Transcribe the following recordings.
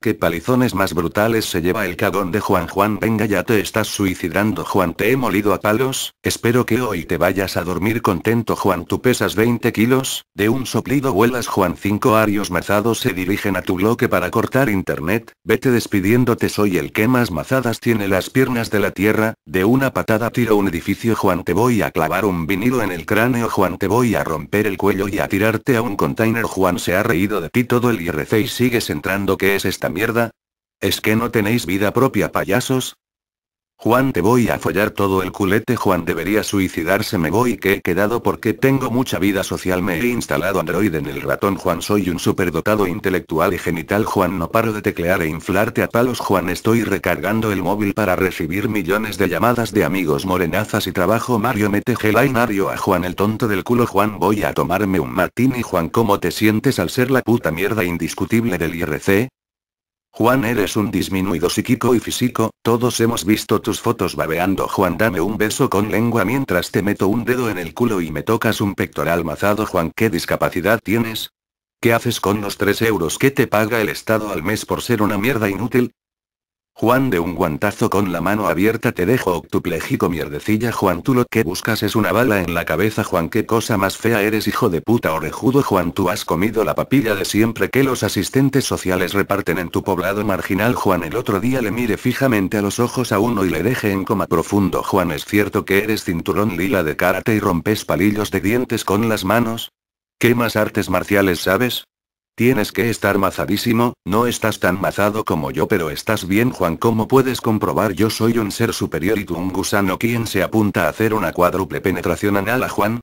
¿Qué palizones más brutales se lleva el cagón de Juan Juan? Venga, ya te estás suicidando, Juan. Te he molido a palos. Espero que hoy te vayas a dormir contento, Juan. Tú pesas 20 kilos. De un soplido vuelas, Juan. Cinco arios mazados se dirigen a tu bloque para cortar internet. Vete despidiéndote, soy el que más mazadas tiene las piernas de la tierra. De una patada tiro un edificio, Juan. Te voy a clavar un vinilo en el cráneo, Juan. Te voy a romper el cuello y a tirarte a un container, Juan. Se ha reído de ti todo el IRC y sigues entrando. ¿Qué es esta? mierda? ¿Es que no tenéis vida propia, payasos? Juan, te voy a follar todo el culete. Juan debería suicidarse. Me voy que he quedado porque tengo mucha vida social. Me he instalado Android en el ratón. Juan, soy un superdotado intelectual y genital. Juan, no paro de teclear e inflarte a palos. Juan, estoy recargando el móvil para recibir millones de llamadas de amigos morenazas y trabajo. Mario, mete y Mario a Juan, el tonto del culo. Juan, voy a tomarme un martini. Juan, ¿cómo te sientes al ser la puta mierda indiscutible del IRC? Juan eres un disminuido psíquico y físico, todos hemos visto tus fotos babeando Juan dame un beso con lengua mientras te meto un dedo en el culo y me tocas un pectoral mazado Juan ¿qué discapacidad tienes? ¿Qué haces con los 3 euros que te paga el Estado al mes por ser una mierda inútil? Juan de un guantazo con la mano abierta te dejo octuplejico mierdecilla Juan tú lo que buscas es una bala en la cabeza Juan qué cosa más fea eres hijo de puta orejudo Juan tú has comido la papilla de siempre que los asistentes sociales reparten en tu poblado marginal Juan el otro día le mire fijamente a los ojos a uno y le deje en coma profundo Juan es cierto que eres cinturón lila de karate y rompes palillos de dientes con las manos ¿Qué más artes marciales sabes? Tienes que estar mazadísimo, no estás tan mazado como yo, pero estás bien, Juan. Como puedes comprobar, yo soy un ser superior y tú un gusano. quien se apunta a hacer una cuádruple penetración anal a Juan?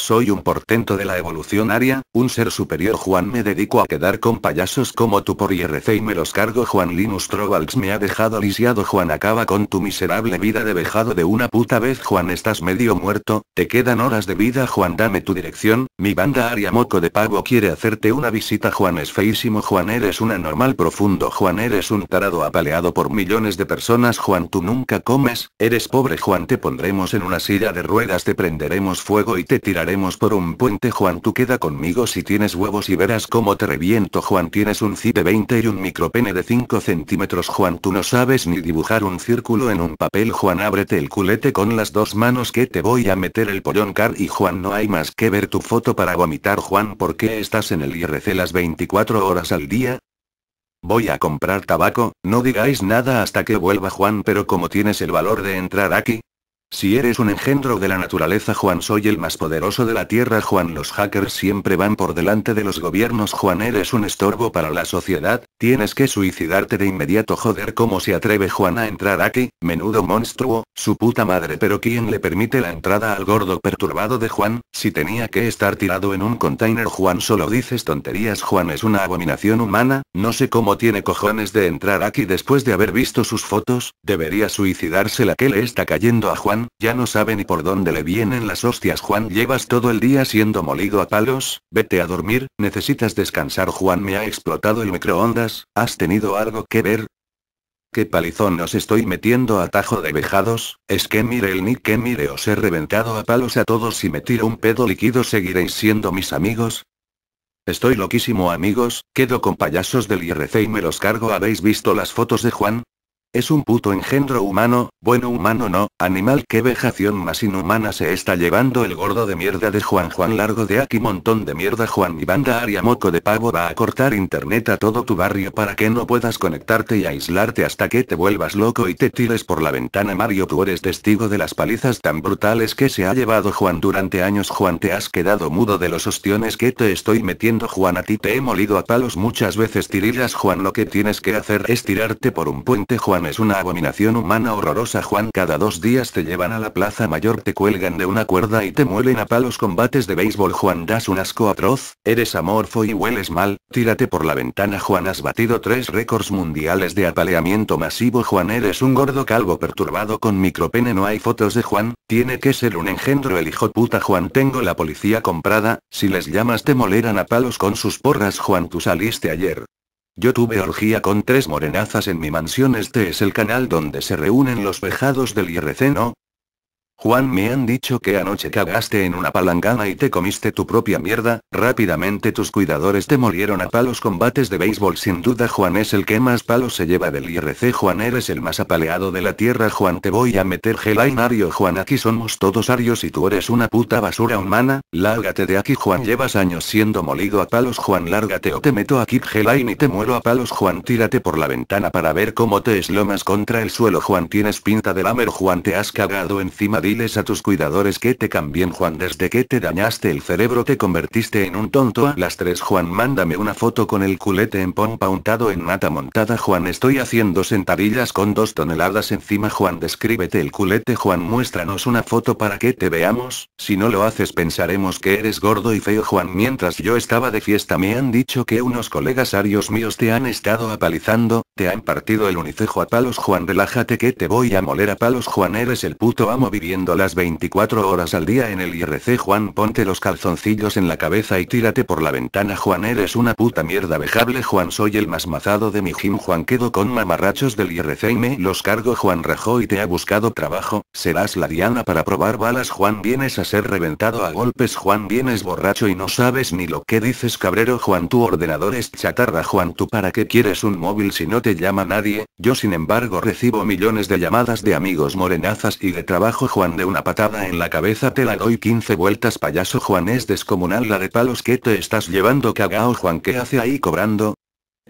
Soy un portento de la evolución aria, un ser superior Juan me dedico a quedar con payasos como tú por IRC y me los cargo Juan Linus Trovals me ha dejado lisiado Juan acaba con tu miserable vida de vejado de una puta vez Juan estás medio muerto, te quedan horas de vida Juan dame tu dirección, mi banda aria moco de pago quiere hacerte una visita Juan es feísimo Juan eres un anormal profundo Juan eres un tarado apaleado por millones de personas Juan tú nunca comes, eres pobre Juan te pondremos en una silla de ruedas te prenderemos fuego y te tiraremos por un puente Juan tú queda conmigo si tienes huevos y verás cómo te reviento Juan tienes un ci de 20 y un micropene de 5 centímetros Juan tú no sabes ni dibujar un círculo en un papel Juan ábrete el culete con las dos manos que te voy a meter el pollón car y Juan no hay más que ver tu foto para vomitar Juan porque estás en el IRC las 24 horas al día? Voy a comprar tabaco, no digáis nada hasta que vuelva Juan pero como tienes el valor de entrar aquí, si eres un engendro de la naturaleza Juan soy el más poderoso de la tierra Juan los hackers siempre van por delante de los gobiernos Juan eres un estorbo para la sociedad, tienes que suicidarte de inmediato joder cómo se atreve Juan a entrar aquí, menudo monstruo, su puta madre pero ¿quién le permite la entrada al gordo perturbado de Juan, si tenía que estar tirado en un container Juan solo dices tonterías Juan es una abominación humana, no sé cómo tiene cojones de entrar aquí después de haber visto sus fotos, debería suicidarse la que le está cayendo a Juan ya no sabe ni por dónde le vienen las hostias. Juan, llevas todo el día siendo molido a palos, vete a dormir, necesitas descansar. Juan, me ha explotado el microondas, ¿has tenido algo que ver? ¿Qué palizón os estoy metiendo a tajo de vejados? Es que mire el ni que mire os he reventado a palos a todos y me tiro un pedo líquido seguiréis siendo mis amigos. Estoy loquísimo amigos, quedo con payasos del IRC y me los cargo. ¿Habéis visto las fotos de Juan? Es un puto engendro humano, bueno humano no, animal qué vejación más inhumana se está llevando el gordo de mierda de Juan Juan Largo de aquí montón de mierda Juan mi banda aria moco de pavo va a cortar internet a todo tu barrio para que no puedas conectarte y aislarte hasta que te vuelvas loco y te tires por la ventana Mario tú eres testigo de las palizas tan brutales que se ha llevado Juan durante años Juan te has quedado mudo de los ostiones que te estoy metiendo Juan a ti te he molido a palos muchas veces tirillas Juan lo que tienes que hacer es tirarte por un puente Juan es una abominación humana horrorosa a Juan cada dos días te llevan a la plaza mayor, te cuelgan de una cuerda y te muelen a palos combates de béisbol. Juan das un asco atroz, eres amorfo y hueles mal, tírate por la ventana. Juan has batido tres récords mundiales de apaleamiento masivo. Juan eres un gordo calvo perturbado con micropene. No hay fotos de Juan, tiene que ser un engendro. El hijo puta Juan tengo la policía comprada, si les llamas te molerán a palos con sus porras. Juan tú saliste ayer, yo tuve orgía con tres morenazas en mi mansión. Este es el canal donde se reúnen los vejados del IRC, ¿no? Juan me han dicho que anoche cagaste en una palangana y te comiste tu propia mierda, rápidamente tus cuidadores te molieron a palos combates de béisbol sin duda Juan es el que más palos se lleva del IRC Juan eres el más apaleado de la tierra Juan te voy a meter Gelain Juan aquí somos todos Arios y tú eres una puta basura humana, lárgate de aquí Juan llevas años siendo molido a palos Juan lárgate o te meto aquí Gelain y te muero a palos Juan tírate por la ventana para ver cómo te eslomas contra el suelo Juan tienes pinta de lamer Juan te has cagado encima de diles a tus cuidadores que te cambien Juan desde que te dañaste el cerebro te convertiste en un tonto a las tres Juan mándame una foto con el culete en pompa untado en nata montada Juan estoy haciendo sentadillas con dos toneladas encima Juan descríbete el culete Juan muéstranos una foto para que te veamos, si no lo haces pensaremos que eres gordo y feo Juan mientras yo estaba de fiesta me han dicho que unos colegas arios míos te han estado apalizando, te han partido el unicejo a palos Juan relájate que te voy a moler a palos Juan eres el puto amo viviendo las 24 horas al día en el IRC Juan ponte los calzoncillos en la cabeza y tírate por la ventana Juan eres una puta mierda vejable Juan soy el más mazado de mi gym Juan quedo con mamarrachos del IRC y me los cargo Juan Rajoy te ha buscado trabajo, serás la diana para probar balas Juan vienes a ser reventado a golpes Juan vienes borracho y no sabes ni lo que dices cabrero Juan tu ordenador es chatarra Juan tú para qué quieres un móvil si no te llama nadie, yo sin embargo recibo millones de llamadas de amigos morenazas y de trabajo Juan de una patada en la cabeza te la doy 15 vueltas payaso Juan es descomunal la de palos que te estás llevando cagao Juan que hace ahí cobrando,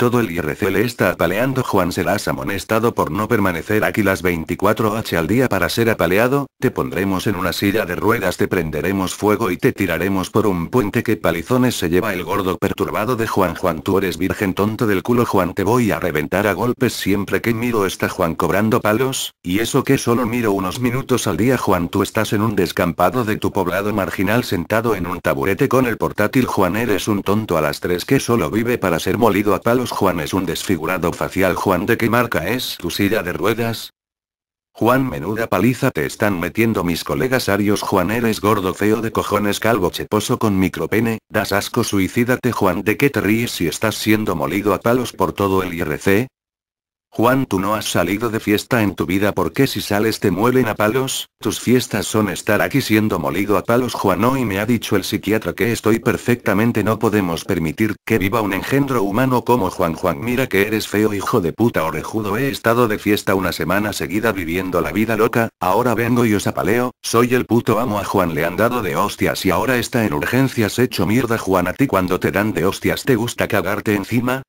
todo el IRC le está apaleando. Juan serás amonestado por no permanecer aquí las 24H al día para ser apaleado. Te pondremos en una silla de ruedas, te prenderemos fuego y te tiraremos por un puente que palizones se lleva el gordo perturbado de Juan. Juan, tú eres virgen tonto del culo. Juan, te voy a reventar a golpes siempre que miro está Juan cobrando palos. Y eso que solo miro unos minutos al día. Juan, tú estás en un descampado de tu poblado marginal sentado en un taburete con el portátil. Juan, eres un tonto a las tres que solo vive para ser molido a palos. Juan es un desfigurado facial Juan de qué marca es tu silla de ruedas? Juan menuda paliza te están metiendo mis colegas arios Juan eres gordo feo de cojones calvo cheposo con micropene, das asco suicídate Juan de qué te ríes si estás siendo molido a palos por todo el IRC, Juan, tú no has salido de fiesta en tu vida porque si sales te muelen a palos, tus fiestas son estar aquí siendo molido a palos. Juan y me ha dicho el psiquiatra que estoy perfectamente, no podemos permitir que viva un engendro humano como Juan Juan. Mira que eres feo hijo de puta orejudo, he estado de fiesta una semana seguida viviendo la vida loca, ahora vengo y os apaleo, soy el puto amo a Juan le han dado de hostias y ahora está en urgencias hecho mierda Juan a ti cuando te dan de hostias te gusta cagarte encima,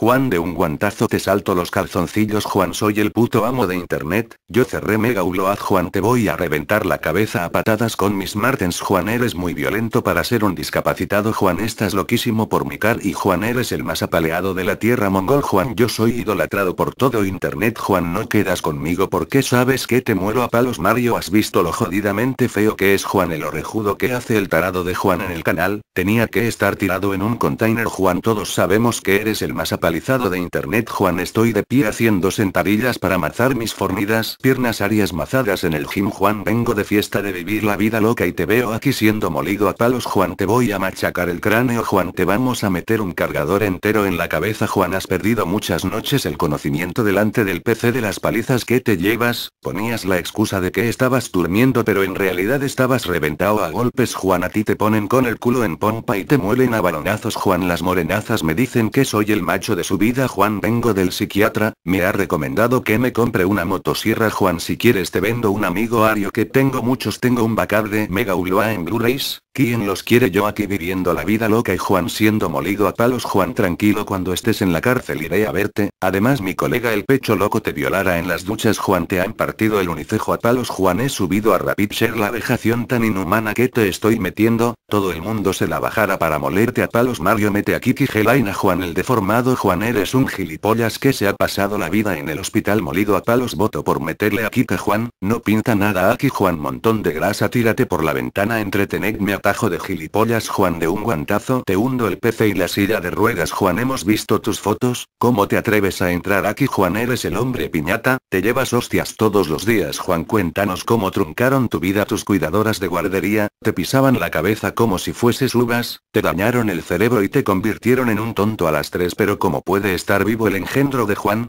Juan de un guantazo te salto los calzoncillos Juan soy el puto amo de internet, yo cerré mega uload Juan te voy a reventar la cabeza a patadas con mis martens Juan eres muy violento para ser un discapacitado Juan estás loquísimo por mi car y Juan eres el más apaleado de la tierra mongol Juan yo soy idolatrado por todo internet Juan no quedas conmigo porque sabes que te muero a palos Mario has visto lo jodidamente feo que es Juan el orejudo que hace el tarado de Juan en el canal, tenía que estar tirado en un container Juan todos sabemos que eres el más apaleado de internet Juan estoy de pie haciendo sentadillas para mazar mis fornidas piernas arias mazadas en el gym Juan vengo de fiesta de vivir la vida loca y te veo aquí siendo molido a palos Juan te voy a machacar el cráneo Juan te vamos a meter un cargador entero en la cabeza Juan has perdido muchas noches el conocimiento delante del PC de las palizas que te llevas, ponías la excusa de que estabas durmiendo pero en realidad estabas reventado a golpes Juan a ti te ponen con el culo en pompa y te muelen a balonazos Juan las morenazas me dicen que soy el macho de su vida Juan vengo del psiquiatra, me ha recomendado que me compre una motosierra Juan si quieres te vendo un amigo Ario que tengo muchos tengo un backup de Mega Uloa en Blu-rays, ¿Quién los quiere yo aquí viviendo la vida loca y Juan siendo molido a palos? Juan, tranquilo, cuando estés en la cárcel iré a verte. Además, mi colega el pecho loco te violara en las duchas. Juan, te han partido el unicejo a palos. Juan, he subido a Rapid la vejación tan inhumana que te estoy metiendo. Todo el mundo se la bajara para molerte a palos. Mario, mete aquí Kigelaina. Juan, el deformado. Juan, eres un gilipollas que se ha pasado la vida en el hospital molido a palos. Voto por meterle a Kika. Juan, no pinta nada aquí. Juan, montón de grasa, tírate por la ventana. Entretenedme a Bajo de gilipollas Juan de un guantazo te hundo el pece y la silla de ruedas Juan hemos visto tus fotos, ¿cómo te atreves a entrar aquí Juan eres el hombre piñata, te llevas hostias todos los días Juan cuéntanos cómo truncaron tu vida tus cuidadoras de guardería, te pisaban la cabeza como si fueses uvas, te dañaron el cerebro y te convirtieron en un tonto a las tres pero como puede estar vivo el engendro de Juan,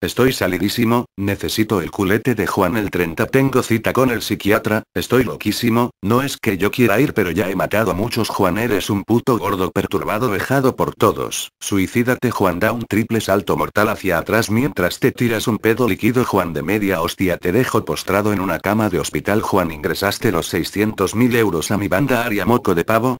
Estoy salidísimo, necesito el culete de Juan el 30. Tengo cita con el psiquiatra, estoy loquísimo, no es que yo quiera ir pero ya he matado a muchos Juan eres un puto gordo perturbado dejado por todos. Suicídate Juan da un triple salto mortal hacia atrás mientras te tiras un pedo líquido Juan de media hostia te dejo postrado en una cama de hospital Juan ingresaste los mil euros a mi banda Aria Moco de Pavo,